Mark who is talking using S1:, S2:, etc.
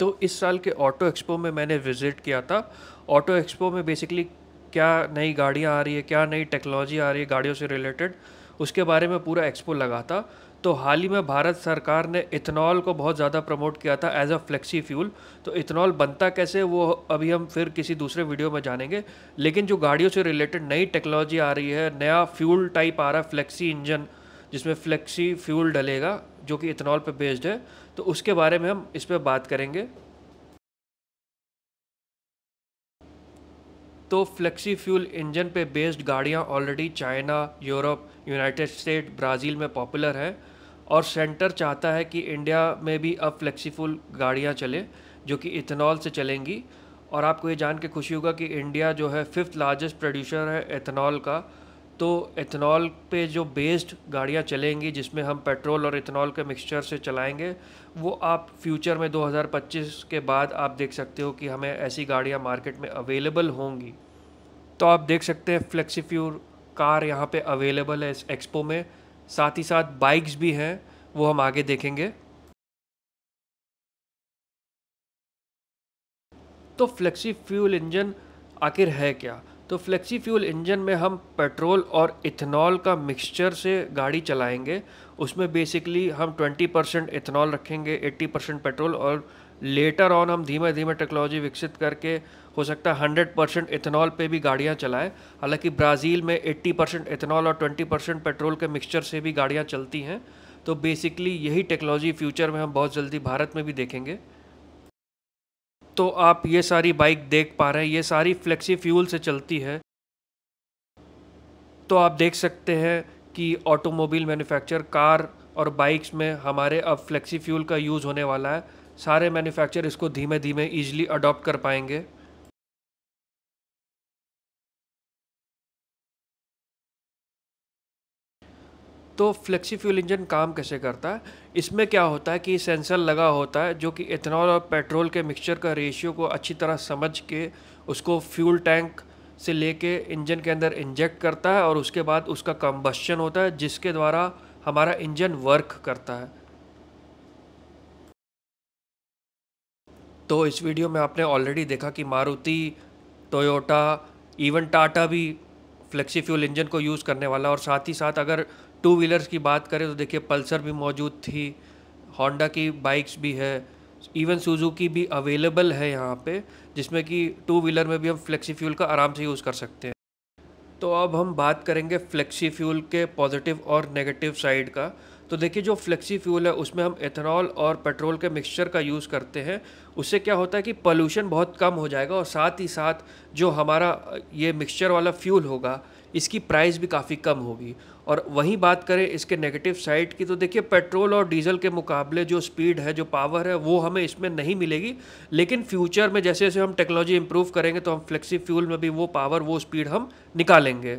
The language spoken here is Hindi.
S1: तो इस साल के ऑटो एक्सपो में मैंने विज़िट किया था ऑटो एक्सपो में बेसिकली क्या नई गाड़ियाँ आ रही है क्या नई टेक्नोलॉजी आ रही है गाड़ियों से रिलेटेड उसके बारे में पूरा एक्सपो लगा था तो हाल ही में भारत सरकार ने इथेनॉल को बहुत ज़्यादा प्रमोट किया था एज अ फ्लेक्सी फ्यूल तो इथेनॉल बनता कैसे वो अभी हम फिर किसी दूसरे वीडियो में जानेंगे लेकिन जो गाड़ियों से रिलेटेड नई टेक्नोलॉजी आ रही है नया फ्यूल टाइप आ रहा है फ्लेक्सी इंजन जिसमें फ्लेक्सी फ्यूल डलेगा जो कि इथेनॉल पर बेस्ड है तो उसके बारे में हम इस पर बात करेंगे तो फ्लेक्सी फ्यूल इंजन पे बेस्ड गाड़ियाँ already China Europe United State Brazil में पॉपुलर हैं और सेंटर चाहता है कि इंडिया में भी अब फ्लेक्सी फ्यूल गाड़ियाँ चले जो कि इथेनॉल से चलेंगी और आपको ये जान के खुशी होगा कि इंडिया जो है फिफ्थ लार्जेस्ट प्रोड्यूसर है इथेनॉल का तो इथेनॉल पे जो बेस्ड गाड़ियाँ चलेंगी जिसमें हम पेट्रोल और इथेनॉल के मिक्सचर से चलाएंगे वो आप फ्यूचर में 2025 के बाद आप देख सकते हो कि हमें ऐसी गाड़ियाँ मार्केट में अवेलेबल होंगी तो आप देख सकते हैं फ्लेक्सी कार यहाँ पे अवेलेबल है इस एक्सपो में साथ ही साथ बाइक्स भी हैं वो हम आगे देखेंगे तो फ्लेक्सी फ्यूल इंजन आखिर है क्या तो फ्लेक्सी फ्यूल इंजन में हम पेट्रोल और इथेनॉल का मिक्सचर से गाड़ी चलाएंगे उसमें बेसिकली हम 20 परसेंट इथेनॉल रखेंगे 80 परसेंट पेट्रोल और लेटर ऑन हम धीमे धीमे टेक्नोलॉजी विकसित करके हो सकता है हंड्रेड परसेंट इथेनॉल पर भी गाड़ियाँ चलाएं हालांकि ब्राज़ील में एट्टी परसेंट इथेनॉल और ट्वेंटी परसेंट पेट्रोल के मिक्सचर से भी गाड़ियाँ चलती हैं तो बेसिकली यही टेक्नोलॉजी फ्यूचर में हम बहुत जल्दी भारत में भी देखेंगे तो आप ये सारी बाइक देख पा रहे हैं ये सारी फ्लेक्सी फ्यूल से चलती है तो आप देख सकते हैं कि ऑटोमोबाइल मैन्युफैक्चर कार और बाइक्स में हमारे अब फ्लेक्सी फ्यूल का यूज़ होने वाला है सारे मैन्युफैक्चर इसको धीमे धीमे ईजिली अडॉप्ट कर पाएंगे तो फ्लेक्सी फ्यूल इंजन काम कैसे करता है इसमें क्या होता है कि सेंसर लगा होता है जो कि इथेनॉल और पेट्रोल के मिक्सचर का रेशियो को अच्छी तरह समझ के उसको फ्यूल टैंक से लेके इंजन के अंदर इंजेक्ट करता है और उसके बाद उसका कम्बशन होता है जिसके द्वारा हमारा इंजन वर्क करता है तो इस वीडियो में आपने ऑलरेडी देखा कि मारुति टोयोटा इवन टाटा भी फ्लेक्सी फ्यूल इंजन को यूज़ करने वाला और साथ ही साथ अगर टू व्हीलर्स की बात करें तो देखिए पल्सर भी मौजूद थी होंडा की बाइक्स भी है इवन सुजुकी भी अवेलेबल है यहाँ पे जिसमें कि टू व्हीलर में भी हम फ्लेक्सी फ्यूल का आराम से यूज़ कर सकते हैं तो अब हम बात करेंगे फ्लेक्सी फ्यूल के पॉजिटिव और नेगेटिव साइड का तो देखिए जो फ्लेक्सी फ्यूल है उसमें हम एथेनॉल और पेट्रोल के मिक्सचर का यूज़ करते हैं उससे क्या होता है कि पोल्यूशन बहुत कम हो जाएगा और साथ ही साथ जो हमारा ये मिक्सचर वाला फ्यूल होगा इसकी प्राइस भी काफ़ी कम होगी और वहीं बात करें इसके नेगेटिव साइड की तो देखिए पेट्रोल और डीजल के मुकाबले जो स्पीड है जो पावर है वो हमें इसमें नहीं मिलेगी लेकिन फ्यूचर में जैसे जैसे हम टेक्नोलॉजी इम्प्रूव करेंगे तो हम फ्लेक्सी फ्यूल में भी वो पावर वो स्पीड हम निकालेंगे